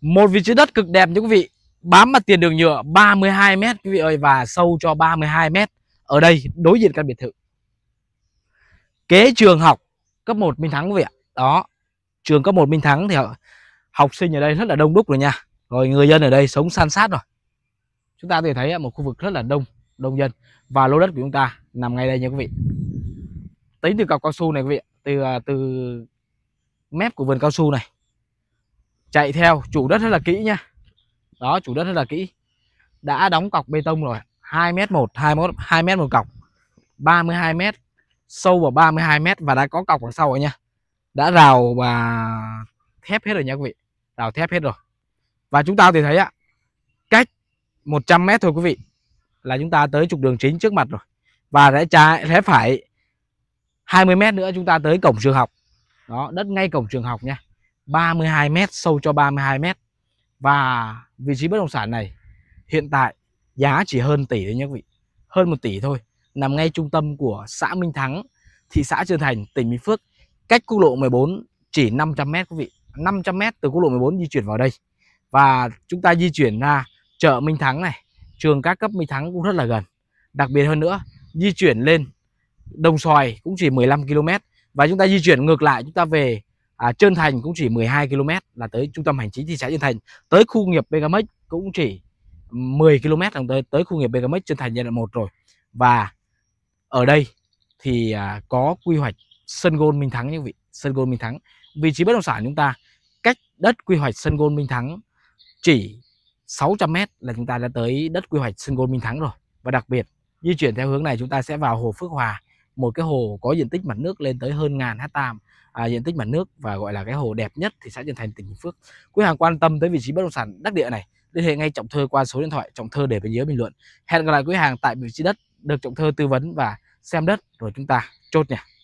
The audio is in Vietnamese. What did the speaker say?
Một vị trí đất cực đẹp nha quý vị Bám mặt tiền đường nhựa 32m quý vị ơi Và sâu cho 32m Ở đây đối diện căn biệt thự Kế trường học cấp 1 Minh Thắng quý vị ạ Đó Trường cấp 1 Minh Thắng thì học sinh ở đây rất là đông đúc rồi nha Rồi người dân ở đây sống san sát rồi Chúng ta có thể thấy một khu vực rất là đông Đông dân Và lô đất của chúng ta nằm ngay đây nha quý vị Tính từ cọc cao su này quý vị Từ à, từ mép của vườn cao su này chạy theo chủ đất rất là kỹ nha đó chủ đất rất là kỹ đã đóng cọc bê tông rồi 2 m hai 21 hai m một cọc 32 m sâu vào 32 m và đã có cọc ở sau rồi nha đã rào và thép hết rồi nha quý vị rào thép hết rồi và chúng ta thì thấy ạ cách 100 m thôi quý vị là chúng ta tới trục đường chính trước mặt rồi và rẽ trái rẽ phải 20 m nữa chúng ta tới cổng trường học đó đất ngay cổng trường học nha 32 mét sâu cho 32 mét và vị trí bất động sản này hiện tại giá chỉ hơn tỷ thôi nhé quý vị hơn một tỷ thôi nằm ngay trung tâm của xã Minh Thắng thị xã Trơn Thành tỉnh Bình Phước cách quốc lộ 14 chỉ 500 mét quý vị 500 mét từ quốc lộ 14 di chuyển vào đây và chúng ta di chuyển ra chợ Minh Thắng này trường các cấp Minh Thắng cũng rất là gần đặc biệt hơn nữa di chuyển lên Đồng Xoài cũng chỉ 15 km và chúng ta di chuyển ngược lại chúng ta về à, Trơn Thành cũng chỉ 12 km là tới trung tâm hành chính thị xã Trơn Thành tới khu nghiệp Begamex cũng chỉ 10 km là tới tới khu nghiệp Begamex Trơn Thành giai đoạn 1 rồi và ở đây thì à, có quy hoạch sân gôn Minh Thắng như vị sân gôn Minh Thắng vị trí bất động sản chúng ta cách đất quy hoạch sân gôn Minh Thắng chỉ 600m là chúng ta đã tới đất quy hoạch sân gôn Minh Thắng rồi và đặc biệt di chuyển theo hướng này chúng ta sẽ vào hồ Phước Hòa một cái hồ có diện tích mặt nước lên tới hơn ngàn hecta à, diện tích mặt nước và gọi là cái hồ đẹp nhất thị xã Trần Thành tỉnh Bình Phước. Quý hàng quan tâm tới vị trí bất động sản đắc địa này, liên hệ ngay Trọng Thơ qua số điện thoại Trọng Thơ để bên dưới bình luận. Hẹn gặp lại quý hàng tại vị trí đất được Trọng Thơ tư vấn và xem đất rồi chúng ta chốt nha.